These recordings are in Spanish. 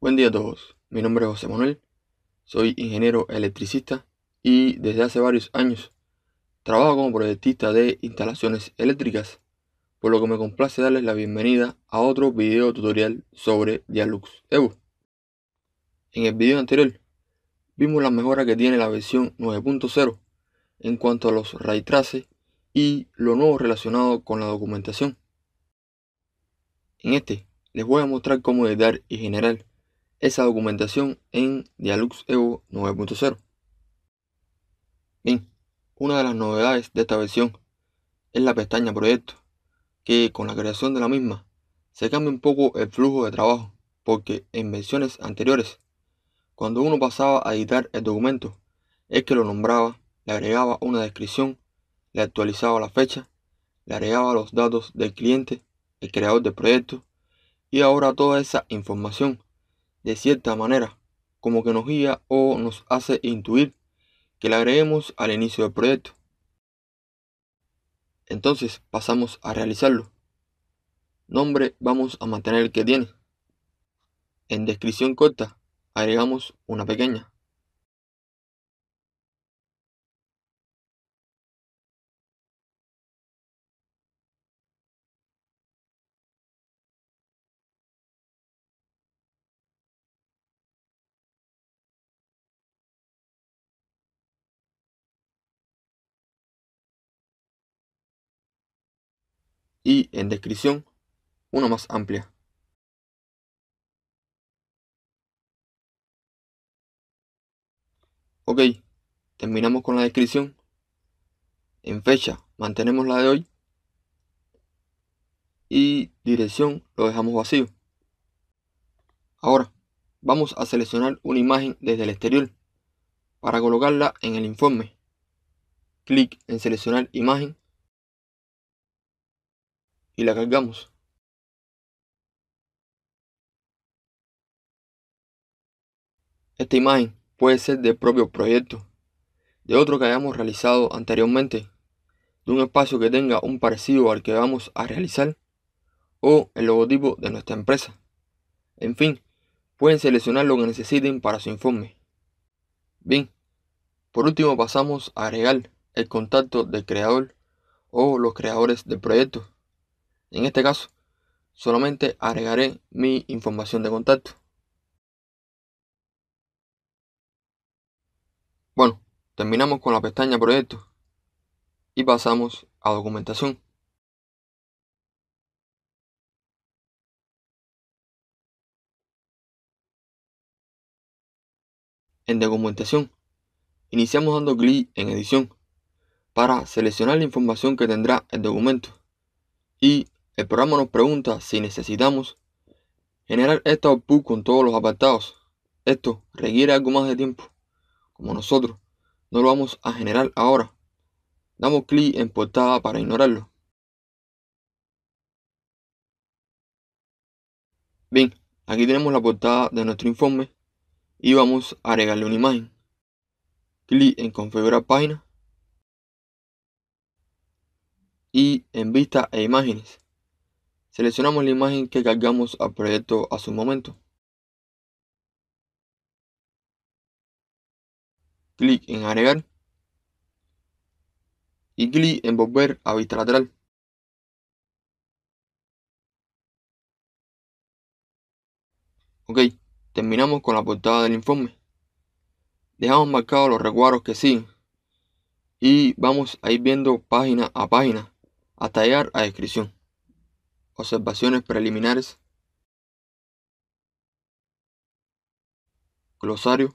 Buen día a todos, mi nombre es José Manuel, soy ingeniero electricista y desde hace varios años trabajo como proyectista de instalaciones eléctricas, por lo que me complace darles la bienvenida a otro video tutorial sobre Dialux Evo. En el video anterior vimos las mejoras que tiene la versión 9.0 en cuanto a los ray traces y lo nuevo relacionado con la documentación. En este les voy a mostrar cómo editar y generar esa documentación en Dialux e Evo 9.0. Bien, una de las novedades de esta versión es la pestaña Proyecto, que con la creación de la misma se cambia un poco el flujo de trabajo, porque en versiones anteriores, cuando uno pasaba a editar el documento, es que lo nombraba, le agregaba una descripción, le actualizaba la fecha, le agregaba los datos del cliente, el creador del proyecto, y ahora toda esa información de cierta manera, como que nos guía o nos hace intuir que la agreguemos al inicio del proyecto. Entonces pasamos a realizarlo. Nombre vamos a mantener el que tiene. En descripción corta agregamos una pequeña. y en descripción una más amplia. Ok, terminamos con la descripción. En fecha mantenemos la de hoy y dirección lo dejamos vacío. Ahora vamos a seleccionar una imagen desde el exterior para colocarla en el informe. Clic en seleccionar imagen y la cargamos. Esta imagen puede ser del propio proyecto, de otro que hayamos realizado anteriormente, de un espacio que tenga un parecido al que vamos a realizar, o el logotipo de nuestra empresa. En fin, pueden seleccionar lo que necesiten para su informe. Bien, por último pasamos a agregar el contacto del creador o los creadores del proyecto. En este caso, solamente agregaré mi información de contacto. Bueno, terminamos con la pestaña proyecto y pasamos a documentación. En documentación, iniciamos dando clic en edición para seleccionar la información que tendrá el documento y el programa nos pregunta si necesitamos generar esta output con todos los apartados. Esto requiere algo más de tiempo. Como nosotros no lo vamos a generar ahora, damos clic en portada para ignorarlo. Bien, aquí tenemos la portada de nuestro informe y vamos a agregarle una imagen. Clic en configurar página y en vista e imágenes. Seleccionamos la imagen que cargamos al proyecto a su momento. Clic en agregar y clic en volver a vista lateral. Ok, terminamos con la portada del informe. Dejamos marcados los recuadros que siguen y vamos a ir viendo página a página hasta llegar a descripción. Observaciones preliminares. Glosario.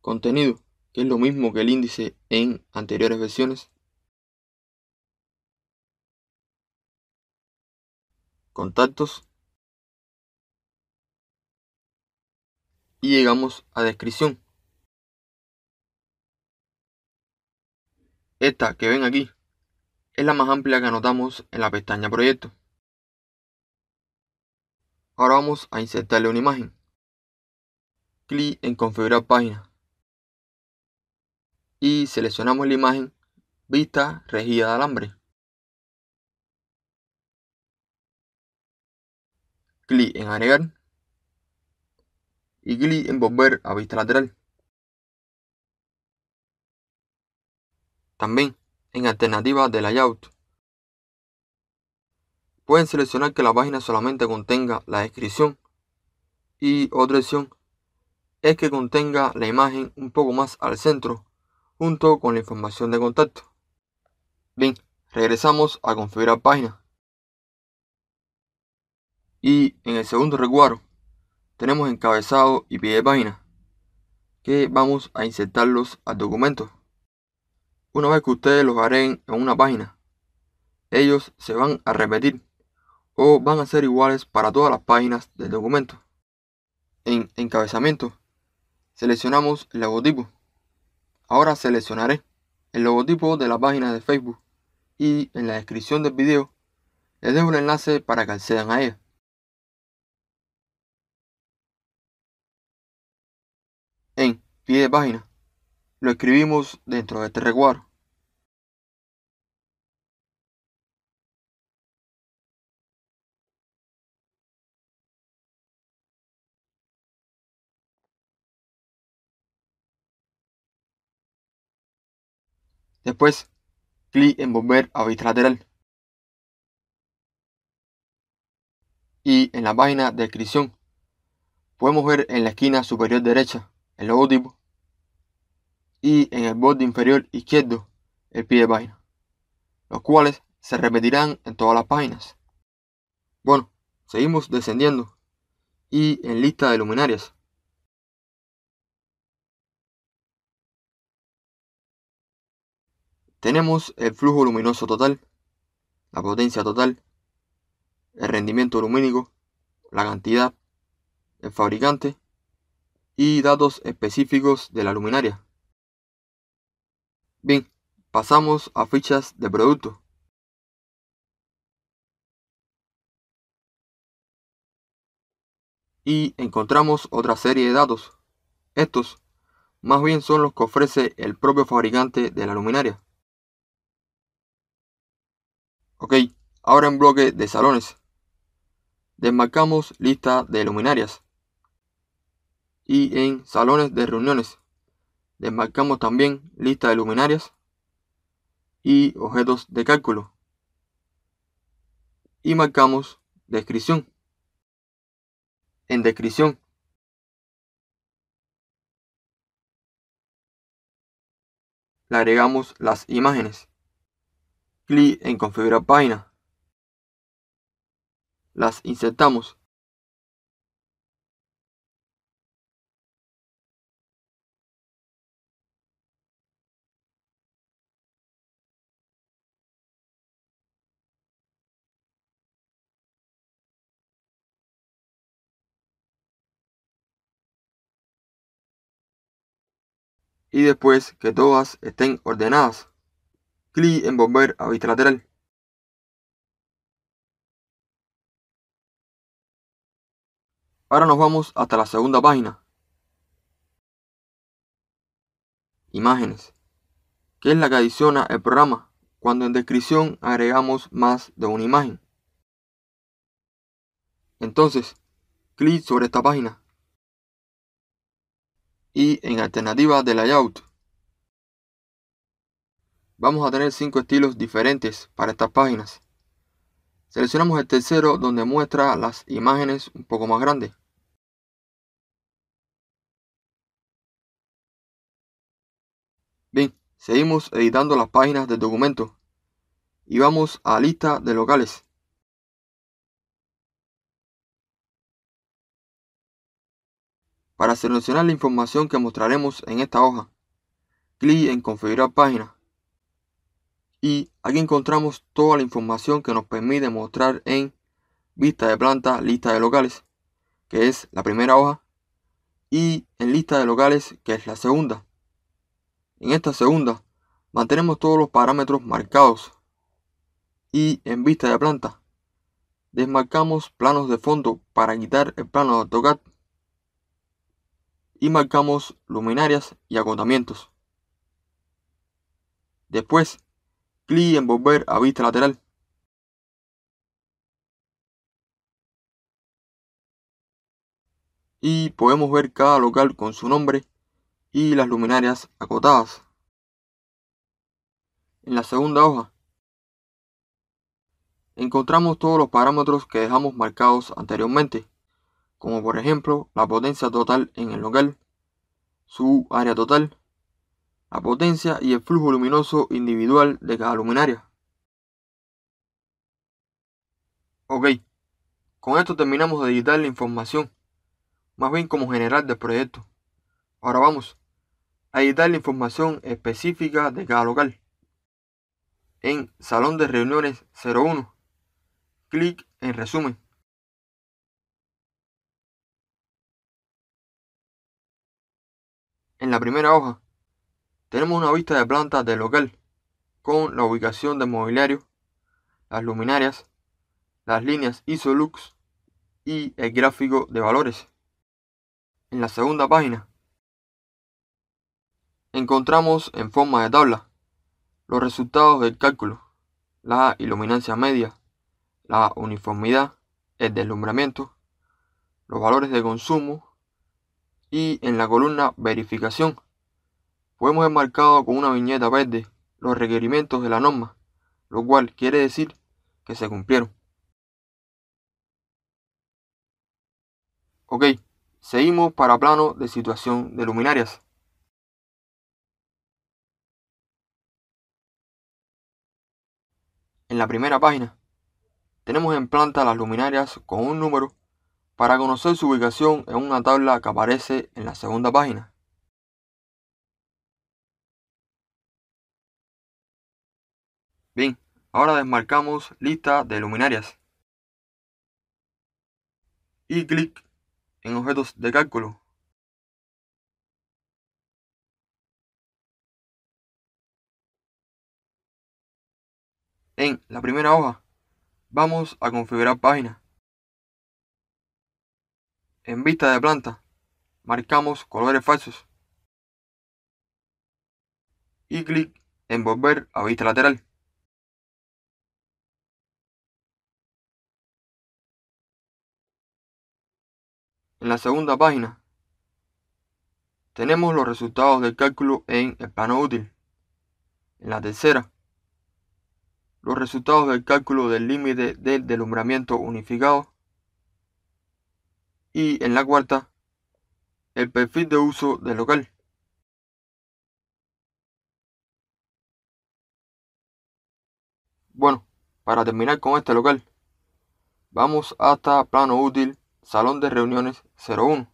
Contenido, que es lo mismo que el índice en anteriores versiones. contactos y llegamos a descripción. Esta que ven aquí es la más amplia que anotamos en la pestaña proyecto. Ahora vamos a insertarle una imagen. Clic en configurar página. Y seleccionamos la imagen vista regida de alambre. clic en agregar y clic en volver a vista lateral. También en alternativa de layout. Pueden seleccionar que la página solamente contenga la descripción y otra opción es que contenga la imagen un poco más al centro junto con la información de contacto. Bien, regresamos a configurar página. Y en el segundo recuadro, tenemos encabezado y pie de página que vamos a insertarlos al documento. Una vez que ustedes los harén en una página, ellos se van a repetir o van a ser iguales para todas las páginas del documento. En encabezamiento, seleccionamos el logotipo. Ahora seleccionaré el logotipo de la página de Facebook y en la descripción del video les dejo un enlace para que accedan a ella. pie de página. Lo escribimos dentro de este recuadro. Después, clic en volver a vista lateral. Y en la página de descripción, podemos ver en la esquina superior derecha el logotipo y en el borde inferior izquierdo el pie de página, los cuales se repetirán en todas las páginas. Bueno, seguimos descendiendo y en lista de luminarias. Tenemos el flujo luminoso total, la potencia total, el rendimiento lumínico, la cantidad, el fabricante y datos específicos de la luminaria. Bien, pasamos a fichas de producto. Y encontramos otra serie de datos. Estos más bien son los que ofrece el propio fabricante de la luminaria. Ok, ahora en bloque de salones. Desmarcamos lista de luminarias y en salones de reuniones. Desmarcamos también lista de luminarias y objetos de cálculo. Y marcamos descripción. En descripción le agregamos las imágenes. Clic en configurar página. Las insertamos y después que todas estén ordenadas. Clic en volver a vista lateral. Ahora nos vamos hasta la segunda página. Imágenes, que es la que adiciona el programa cuando en descripción agregamos más de una imagen. Entonces, clic sobre esta página y en alternativa de layout. Vamos a tener cinco estilos diferentes para estas páginas. Seleccionamos el tercero donde muestra las imágenes un poco más grandes. Bien, seguimos editando las páginas del documento y vamos a lista de locales. Para seleccionar la información que mostraremos en esta hoja, clic en Configurar página. Y aquí encontramos toda la información que nos permite mostrar en Vista de planta, Lista de locales, que es la primera hoja, y en Lista de locales, que es la segunda. En esta segunda, mantenemos todos los parámetros marcados. Y en Vista de planta, desmarcamos planos de fondo para quitar el plano de AutoCAD y marcamos luminarias y acotamientos, Después, clic en volver a vista lateral. Y podemos ver cada local con su nombre y las luminarias acotadas. En la segunda hoja, encontramos todos los parámetros que dejamos marcados anteriormente como por ejemplo la potencia total en el local, su área total, la potencia y el flujo luminoso individual de cada luminaria. Ok, con esto terminamos de editar la información, más bien como general del proyecto. Ahora vamos a editar la información específica de cada local. En Salón de Reuniones 01, clic en Resumen. En la primera hoja tenemos una vista de planta del local con la ubicación del mobiliario, las luminarias, las líneas ISOLUX y el gráfico de valores. En la segunda página encontramos en forma de tabla los resultados del cálculo, la iluminancia media, la uniformidad, el deslumbramiento, los valores de consumo, y en la columna verificación podemos enmarcado con una viñeta verde los requerimientos de la norma, lo cual quiere decir que se cumplieron. Ok, seguimos para plano de situación de luminarias. En la primera página tenemos en planta las luminarias con un número para conocer su ubicación en una tabla que aparece en la segunda página. Bien, ahora desmarcamos lista de luminarias y clic en objetos de cálculo. En la primera hoja vamos a configurar página en vista de planta, marcamos colores falsos y clic en volver a vista lateral. En la segunda página tenemos los resultados del cálculo en el plano útil. En la tercera, los resultados del cálculo del límite del delumbramiento unificado y en la cuarta, el perfil de uso del local. Bueno, para terminar con este local, vamos hasta plano útil, salón de reuniones 01.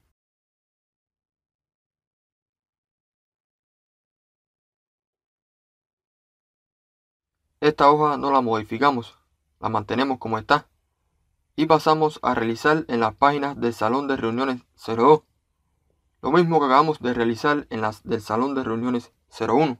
Esta hoja no la modificamos, la mantenemos como está y pasamos a realizar en las páginas del Salón de Reuniones 02, lo mismo que acabamos de realizar en las del Salón de Reuniones 01.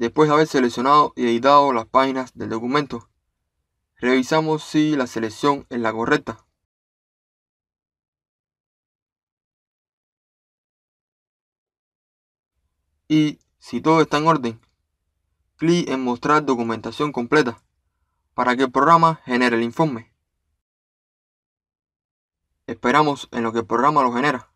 Después de haber seleccionado y editado las páginas del documento, revisamos si la selección es la correcta. Y si todo está en orden, clic en mostrar documentación completa para que el programa genere el informe. Esperamos en lo que el programa lo genera.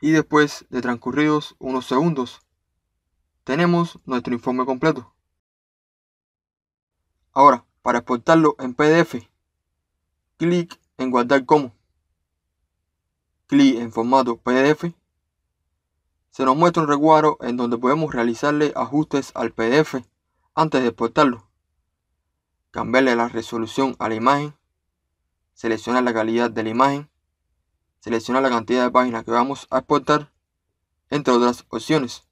y después de transcurridos unos segundos, tenemos nuestro informe completo. Ahora, para exportarlo en PDF, clic en guardar como. Clic en formato PDF. Se nos muestra un recuadro en donde podemos realizarle ajustes al PDF antes de exportarlo. Cambiarle la resolución a la imagen. Seleccionar la calidad de la imagen Selecciona la cantidad de páginas que vamos a exportar, entre otras opciones.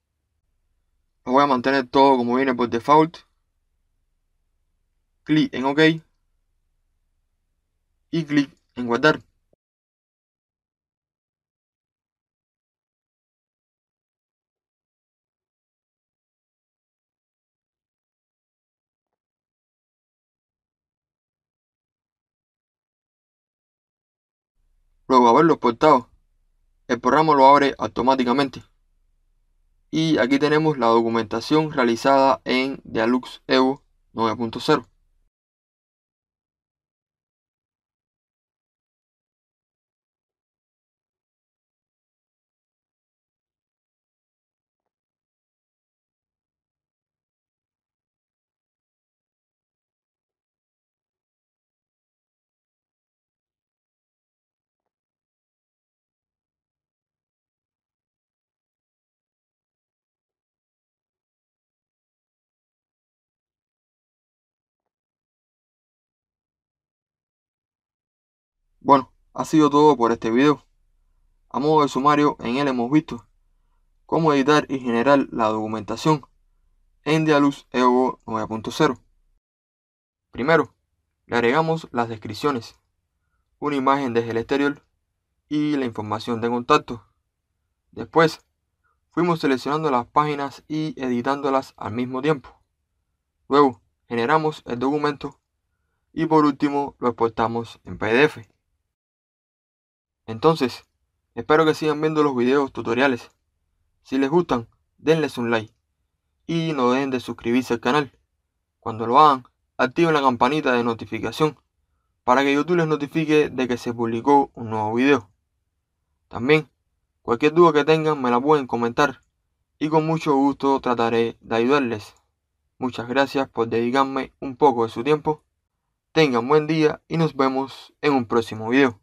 Lo voy a mantener todo como viene por default. Clic en OK y clic en guardar. haberlo exportado, el programa lo abre automáticamente. Y aquí tenemos la documentación realizada en Dialux Evo 9.0. Bueno, ha sido todo por este video. A modo de sumario, en él hemos visto cómo editar y generar la documentación en Dialuz Evo 9.0. Primero, le agregamos las descripciones, una imagen desde el exterior y la información de contacto. Después, fuimos seleccionando las páginas y editándolas al mismo tiempo. Luego, generamos el documento y por último lo exportamos en PDF. Entonces, espero que sigan viendo los videos tutoriales. Si les gustan, denles un like. Y no dejen de suscribirse al canal. Cuando lo hagan, activen la campanita de notificación para que YouTube les notifique de que se publicó un nuevo video. También, cualquier duda que tengan me la pueden comentar y con mucho gusto trataré de ayudarles. Muchas gracias por dedicarme un poco de su tiempo. Tengan buen día y nos vemos en un próximo video.